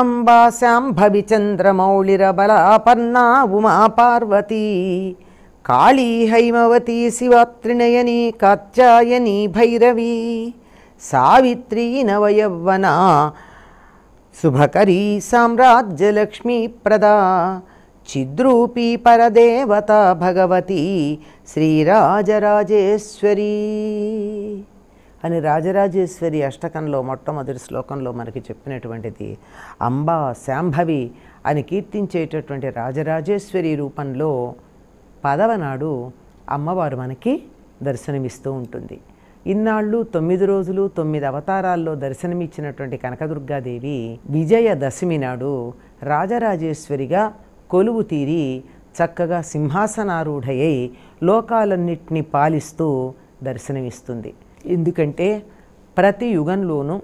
అంబాశాంభవి చంద్రమౌళిరబలాపర్ణా ఉమా పార్వతీ కాళీ హైమవతి శివాత్రినయని కాత్యాయని భైరవీ సావిత్రీ నవయవ్వనా శుభకరీ సామ్రాజ్యలక్ష్మీ ప్రదా చిద్రూపీ పరదేవత భగవతి శ్రీరాజరాజేశ్వరీ అని రాజరాజేశ్వరి అష్టకంలో మొట్టమొదటి శ్లోకంలో మనకి చెప్పినటువంటిది అంబా శాంభవి అని కీర్తించేటటువంటి రాజరాజేశ్వరి రూపంలో పదవ నాడు అమ్మవారు మనకి దర్శనమిస్తూ ఉంటుంది ఇన్నాళ్ళు తొమ్మిది రోజులు తొమ్మిది అవతారాల్లో దర్శనమిచ్చినటువంటి కనకదుర్గాదేవి దశమి నాడు రాజరాజేశ్వరిగా కొలువు తీరి చక్కగా సింహాసనారూఢయ్యై లోకాలన్నింటినీ పాలిస్తూ దర్శనమిస్తుంది ఎందుకంటే ప్రతి యుగంలోనూ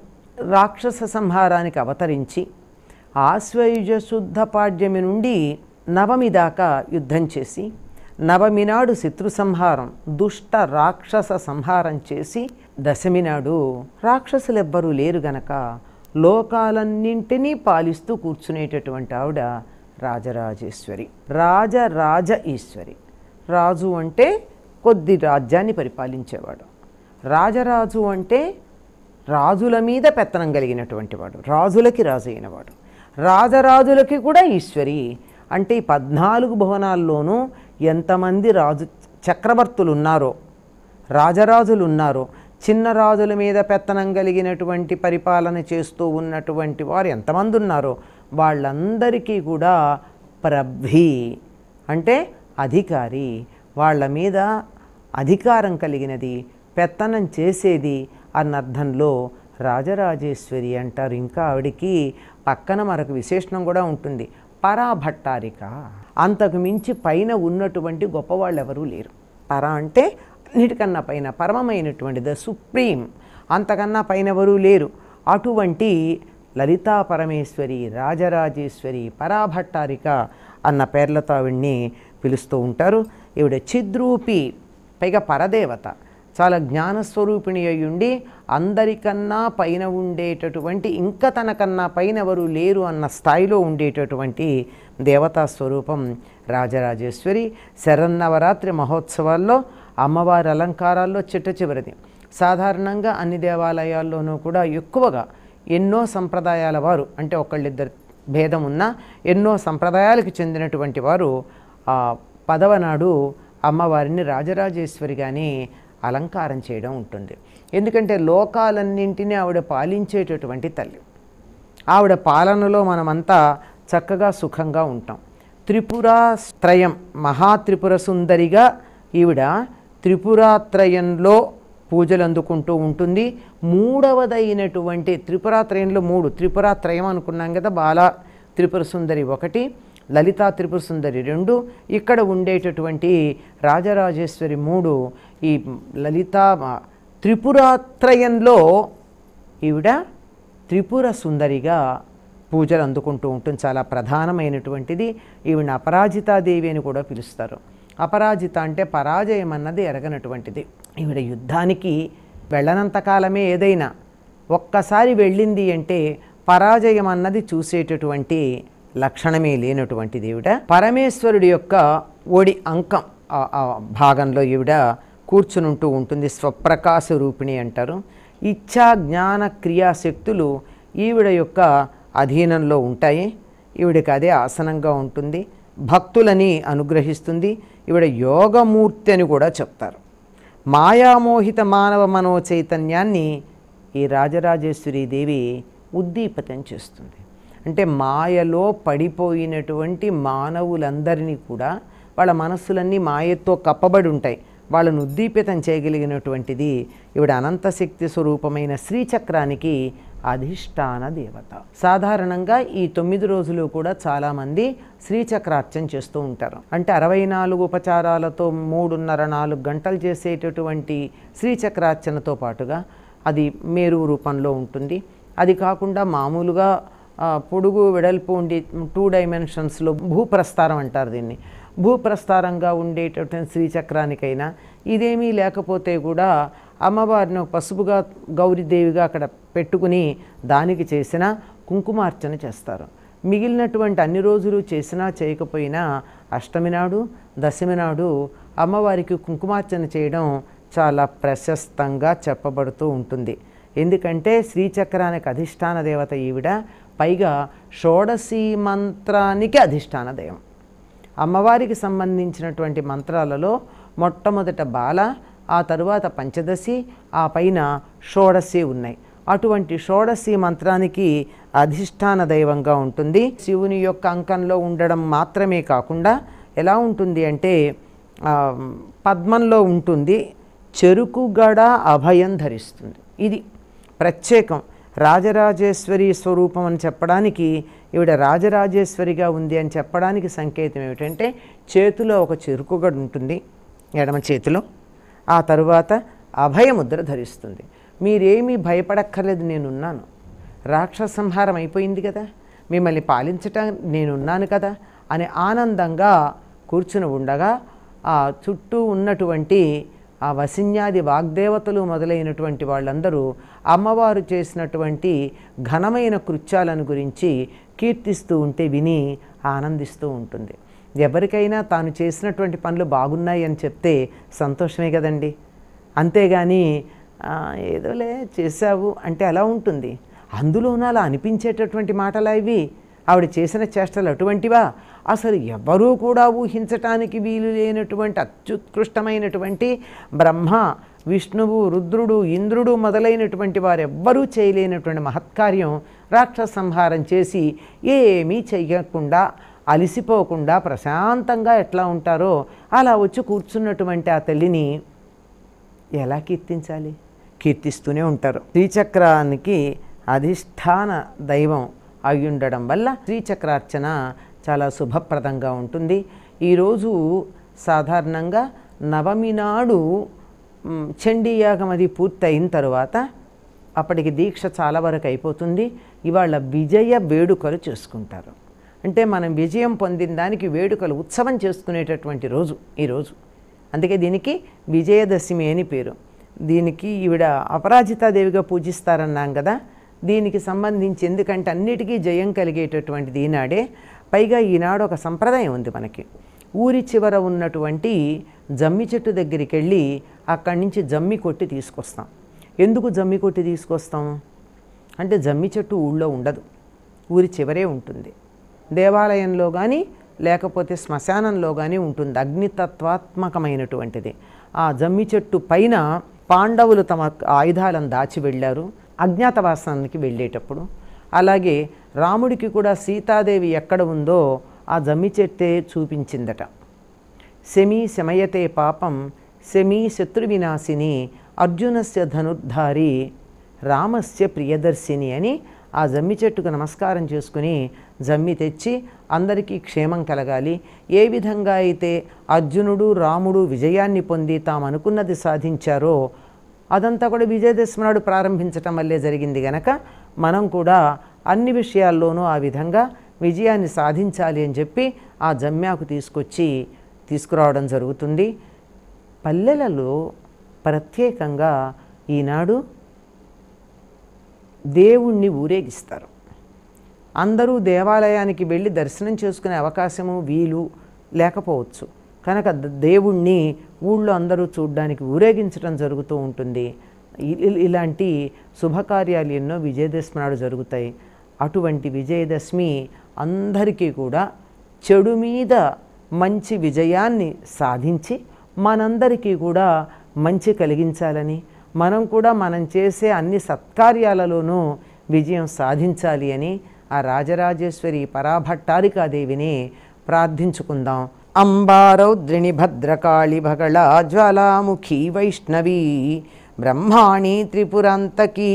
రాక్షస సంహారానికి అవతరించి ఆశ్వయుజశుద్ధ పాడ్యమి నుండి నవమి దాకా యుద్ధం చేసి నవమి నాడు శత్రు సంహారం దుష్ట రాక్షస సంహారం చేసి దశమి నాడు రాక్షసులెవ్వరూ లేరు గనక లోకాలన్నింటినీ పాలిస్తూ కూర్చునేటటువంటి ఆవిడ రాజరాజేశ్వరి రాజరాజ ఈశ్వరి రాజు అంటే కొద్ది రాజ్యాన్ని పరిపాలించేవాడు రాజరాజు అంటే రాజుల మీద పెత్తనం కలిగినటువంటి వాడు రాజులకి రాజు అయినవాడు రాజరాజులకి కూడా ఈశ్వరి అంటే ఈ పద్నాలుగు భవనాల్లోనూ ఎంతమంది రాజు చక్రవర్తులు ఉన్నారో రాజరాజులు ఉన్నారో చిన్న రాజుల మీద పెత్తనం కలిగినటువంటి పరిపాలన చేస్తూ ఉన్నటువంటి వారు ఎంతమంది ఉన్నారో వాళ్ళందరికీ కూడా ప్రభి అంటే అధికారి వాళ్ళ మీద అధికారం కలిగినది పెత్తనం చేసేది అన్న అర్థంలో రాజరాజేశ్వరి అంటారు ఇంకా ఆవిడికి పక్కన మరొక విశేషణం కూడా ఉంటుంది పరాభట్టారిక అంతకు మించి పైన ఉన్నటువంటి గొప్పవాళ్ళు ఎవరూ లేరు పరా అంటే అన్నిటికన్నా పైన పరమమైనటువంటి ద సుప్రీం అంతకన్నా పైన ఎవరూ లేరు అటువంటి లలితా పరమేశ్వరి రాజరాజేశ్వరి పరాభట్టారిక అన్న పేర్లతో ఆవిడ్ని పిలుస్తూ ఉంటారు ఈవిడ చిద్రూపి పైగా పరదేవత చాలా జ్ఞానస్వరూపిణి అయ్యుండి అందరికన్నా పైన ఉండేటటువంటి ఇంకా తనకన్నా పైన ఎవరు లేరు అన్న స్థాయిలో ఉండేటటువంటి దేవతా స్వరూపం రాజరాజేశ్వరి శరన్నవరాత్రి మహోత్సవాల్లో అమ్మవారి అలంకారాల్లో చిట్ట చివరిది సాధారణంగా అన్ని దేవాలయాల్లోనూ కూడా ఎక్కువగా ఎన్నో సంప్రదాయాల వారు అంటే ఒకళ్ళిద్దరు భేదం ఉన్న ఎన్నో సంప్రదాయాలకు చెందినటువంటి వారు పదవ నాడు అమ్మవారిని కానీ అలంకారం చేయడం ఉంటుంది ఎందుకంటే లోకాలన్నింటినీ ఆవిడ పాలించేటటువంటి తల్లి ఆవిడ పాలనలో మనమంతా చక్కగా సుఖంగా ఉంటాం త్రిపురాత్రయం మహాత్రిపుర సుందరిగా ఈవిడ త్రిపురాత్రయంలో పూజలు అందుకుంటూ ఉంటుంది మూడవదైనటువంటి త్రిపురాత్రయంలో మూడు త్రిపురాత్రయం అనుకున్నాం కదా బాల త్రిపుర సుందరి ఒకటి లలితా త్రిపుర సుందరి రెండు ఇక్కడ ఉండేటటువంటి రాజరాజేశ్వరి మూడు ఈ లలితా త్రిపురాత్రయంలో ఈవిడ త్రిపుర సుందరిగా పూజలు అందుకుంటూ ఉంటుంది చాలా ప్రధానమైనటువంటిది ఈవిడ అపరాజితాదేవి అని కూడా పిలుస్తారు అపరాజిత అంటే పరాజయం అన్నది ఎరగనటువంటిది ఈవిడ యుద్ధానికి వెళ్ళనంతకాలమే ఏదైనా ఒక్కసారి వెళ్ళింది అంటే పరాజయం అన్నది చూసేటటువంటి లక్షణమే లేనటువంటి దేవుడ పరమేశ్వరుడి యొక్క ఒడి అంకం భాగంలో ఈవిడ కూర్చునుంటూ ఉంటుంది స్వప్రకాశ రూపిణి అంటారు ఇచ్ఛా జ్ఞాన క్రియాశక్తులు ఈవిడ యొక్క అధీనంలో ఉంటాయి ఈవిడకి అదే ఆసనంగా ఉంటుంది భక్తులని అనుగ్రహిస్తుంది ఈవిడ యోగమూర్తి అని కూడా చెప్తారు మాయామోహిత మానవ మనో చైతన్యాన్ని ఈ రాజరాజేశ్వరి దేవి ఉద్దీపతం చేస్తుంది అంటే మాయలో పడిపోయినటువంటి మానవులందరినీ కూడా వాళ్ళ మనస్సులన్నీ మాయతో కప్పబడి ఉంటాయి వాళ్ళను ఉద్దీపితం చేయగలిగినటువంటిది ఇవిడ అనంతశక్తి స్వరూపమైన శ్రీచక్రానికి అధిష్టాన దేవత సాధారణంగా ఈ తొమ్మిది రోజులు కూడా చాలామంది శ్రీచక్రార్చన చేస్తూ ఉంటారు అంటే అరవై నాలుగు ఉపచారాలతో మూడున్నర నాలుగు గంటలు చేసేటటువంటి శ్రీచక్రార్చనతో పాటుగా అది మేరు రూపంలో ఉంటుంది అది కాకుండా మామూలుగా పొడుగు వెడల్పు ఉండి టూ డైమెన్షన్స్లో భూప్రస్థారం అంటారు దీన్ని భూప్రస్థారంగా ఉండేటటువంటి శ్రీచక్రానికైనా ఇదేమీ లేకపోతే కూడా అమ్మవారిని పసుపుగా గౌరీదేవిగా అక్కడ పెట్టుకుని దానికి చేసిన కుంకుమార్చన చేస్తారు మిగిలినటువంటి అన్ని రోజులు చేసినా చేయకపోయినా అష్టమి నాడు దశమి నాడు అమ్మవారికి కుంకుమార్చన చేయడం చాలా ప్రశస్తంగా చెప్పబడుతూ ఉంటుంది ఎందుకంటే శ్రీచక్రానికి అధిష్టాన దేవత ఈవిడ పైగా షోడశీ మంత్రానికి అధిష్టాన దైవం అమ్మవారికి సంబంధించినటువంటి మంత్రాలలో మొట్టమొదట బాల ఆ తరువాత పంచదశి ఆ పైన షోడశి ఉన్నాయి అటువంటి షోడశి మంత్రానికి అధిష్టాన దైవంగా ఉంటుంది శివుని యొక్క అంకంలో ఉండడం మాత్రమే కాకుండా ఎలా ఉంటుంది అంటే పద్మంలో ఉంటుంది చెరుకుగడ అభయం ధరిస్తుంది ఇది ప్రత్యేకం రాజరాజేశ్వరి స్వరూపం అని చెప్పడానికి ఈవిడ రాజరాజేశ్వరిగా ఉంది అని చెప్పడానికి సంకేతం ఏమిటంటే చేతిలో ఒక చిరుకుగడు ఉంటుంది ఎడమ చేతిలో ఆ తరువాత అభయముద్ర ధరిస్తుంది మీరేమీ భయపడక్కర్లేదు నేనున్నాను రాక్షస సంహారం అయిపోయింది కదా మిమ్మల్ని పాలించటం నేనున్నాను కదా అని ఆనందంగా కూర్చుని ఉండగా ఆ చుట్టూ ఉన్నటువంటి ఆ వసిన్యాది వాగ్దేవతలు మొదలైనటువంటి వాళ్ళందరూ అమ్మవారు చేసినటువంటి ఘనమైన కృత్యాలను గురించి కీర్తిస్తూ ఉంటే విని ఆనందిస్తూ ఉంటుంది ఎవరికైనా తాను చేసినటువంటి పనులు బాగున్నాయి అని చెప్తే సంతోషమే కదండి అంతేగాని ఏదోలే చేశావు అంటే ఎలా ఉంటుంది అందులోనూ అలా అనిపించేటటువంటి మాటలా ఇవి ఆవిడ చేసిన చేష్టలు అటువంటివా అసలు ఎవరూ కూడా ఊహించటానికి వీలు లేనటువంటి అత్యుత్కృష్టమైనటువంటి బ్రహ్మ విష్ణువు రుద్రుడు ఇంద్రుడు మొదలైనటువంటి వారెవ్వరూ చేయలేనటువంటి మహత్కార్యం రాక్షస సంహారం చేసి ఏమీ చేయకుండా అలసిపోకుండా ప్రశాంతంగా ఎట్లా ఉంటారో అలా వచ్చి కూర్చున్నటువంటి ఆ తల్లిని ఎలా కీర్తించాలి కీర్తిస్తూనే ఉంటారు శ్రీచక్రానికి అధిష్టాన దైవం అవి ఉండడం వల్ల శ్రీచక్రార్చన చాలా శుభప్రదంగా ఉంటుంది ఈరోజు సాధారణంగా నవమి నాడు చండీయాగం అది పూర్తయిన తర్వాత అప్పటికి దీక్ష చాలా వరకు అయిపోతుంది ఇవాళ విజయ వేడుకలు చేసుకుంటారు అంటే మనం విజయం పొందిన దానికి వేడుకలు ఉత్సవం చేసుకునేటటువంటి రోజు ఈరోజు అందుకే దీనికి విజయదశమి అని పేరు దీనికి ఈవిడ అపరాజితాదేవిగా పూజిస్తారన్నాం కదా దీనికి సంబంధించి ఎందుకంటే అన్నిటికీ జయం కలిగేటటువంటిది ఈనాడే పైగా ఈనాడు ఒక సంప్రదాయం ఉంది మనకి ఊరి చివర ఉన్నటువంటి జమ్మి చెట్టు దగ్గరికి వెళ్ళి అక్కడి నుంచి జమ్మి కొట్టి తీసుకొస్తాం ఎందుకు జమ్మి కొట్టి తీసుకొస్తాం అంటే జమ్మి చెట్టు ఊళ్ళో ఉండదు ఊరి చివరే ఉంటుంది దేవాలయంలో కానీ లేకపోతే శ్మశానంలో కానీ ఉంటుంది అగ్నితత్వాత్మకమైనటువంటిది ఆ జమ్మి చెట్టు పైన పాండవులు తమ ఆయుధాలను దాచి వెళ్ళారు అజ్ఞాతవాసానికి వెళ్ళేటప్పుడు అలాగే రాముడికి కూడా సీతాదేవి ఎక్కడ ఉందో ఆ జమ్మి చెట్టే చూపించిందట శమీ శమయతే పాపం శమి శత్రువినాశిని అర్జునస్య ధనుర్ధారి రామస్య ప్రియదర్శిని అని ఆ జమ్మి చెట్టుకు నమస్కారం చేసుకుని జమ్మి తెచ్చి అందరికీ క్షేమం కలగాలి ఏ విధంగా అయితే అర్జునుడు రాముడు విజయాన్ని పొంది తాము అనుకున్నది సాధించారో అదంతా కూడా విజయదశమి నాడు ప్రారంభించటం వల్లే జరిగింది గనక మనం కూడా అన్ని విషయాల్లోనూ ఆ విధంగా విజయాన్ని సాధించాలి అని చెప్పి ఆ జమ్యాకు తీసుకొచ్చి తీసుకురావడం జరుగుతుంది పల్లెలలో ప్రత్యేకంగా ఈనాడు దేవుణ్ణి ఊరేగిస్తారు అందరూ దేవాలయానికి వెళ్ళి దర్శనం చేసుకునే అవకాశము వీలు లేకపోవచ్చు కనుక దేవుణ్ణి ఊళ్ళో అందరూ చూడడానికి ఊరేగించడం జరుగుతూ ఉంటుంది ఇలాంటి శుభకార్యాలు ఎన్నో విజయదశమి నాడు జరుగుతాయి అటువంటి విజయదశమి అందరికీ కూడా చెడు మీద మంచి విజయాన్ని సాధించి మనందరికీ కూడా మంచి కలిగించాలని మనం కూడా మనం చేసే అన్ని సత్కార్యాలలోనూ విజయం సాధించాలి అని ఆ రాజరాజేశ్వరి పరాభట్టారికాదేవిని ప్రార్థించుకుందాం ಅಂಬಾರೌದ್ರಿಣಿ ಭದ್ರಕಾಳಿ ಭಗಳ ಜ್ವಾಲಾಮುಖಿ ವೈಷ್ಣವೀ ಬ್ರಹ್ಮಾಣಿ ತ್ರಿಪುರಾಂತಕಿ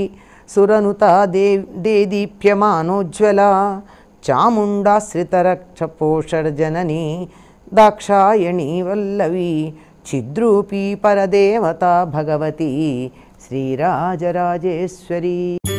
ಸುರನುತ ದೇವ್ ದೇದೀಪ್ಯಮಾನೋಜ್ವಲ ಚಾಮುಂಡಾಶ್ರಿತರಕ್ಷಪೋಷರ್ಜನನಿ ದಾಕ್ಷಾಯಣಿ ವಲ್ಲವಿ ಚಿದ್ರೂಪಿ ಪರದೇವತಾ ಭಗವತಿ ಶ್ರೀರಾಜರಾಜೇಶ್ವರಿ